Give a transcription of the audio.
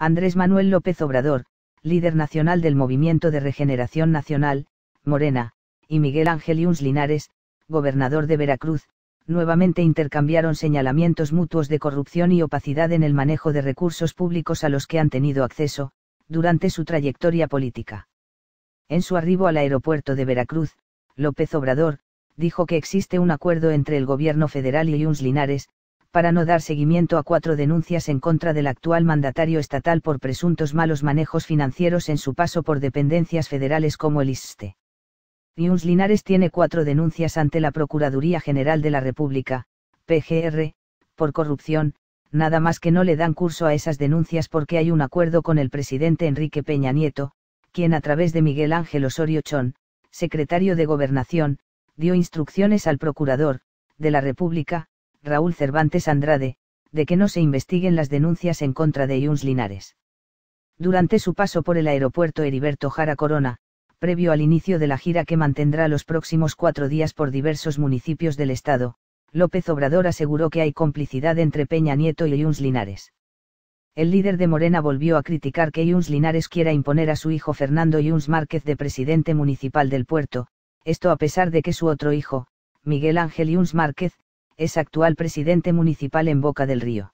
Andrés Manuel López Obrador, líder nacional del Movimiento de Regeneración Nacional, Morena, y Miguel Ángel Yuns Linares, gobernador de Veracruz, nuevamente intercambiaron señalamientos mutuos de corrupción y opacidad en el manejo de recursos públicos a los que han tenido acceso, durante su trayectoria política. En su arribo al aeropuerto de Veracruz, López Obrador, dijo que existe un acuerdo entre el gobierno federal y Yuns Linares, para no dar seguimiento a cuatro denuncias en contra del actual mandatario estatal por presuntos malos manejos financieros en su paso por dependencias federales como el ISTE. Yuns Linares tiene cuatro denuncias ante la Procuraduría General de la República, PGR, por corrupción, nada más que no le dan curso a esas denuncias porque hay un acuerdo con el presidente Enrique Peña Nieto, quien a través de Miguel Ángel Osorio Chón, secretario de Gobernación, dio instrucciones al procurador, de la República, Raúl Cervantes Andrade, de que no se investiguen las denuncias en contra de Yuns Linares. Durante su paso por el aeropuerto Heriberto Jara Corona, previo al inicio de la gira que mantendrá los próximos cuatro días por diversos municipios del Estado, López Obrador aseguró que hay complicidad entre Peña Nieto y Iuns Linares. El líder de Morena volvió a criticar que Iuns Linares quiera imponer a su hijo Fernando Iuns Márquez de presidente municipal del puerto, esto a pesar de que su otro hijo, Miguel Ángel Iuns Márquez, es actual presidente municipal en Boca del Río.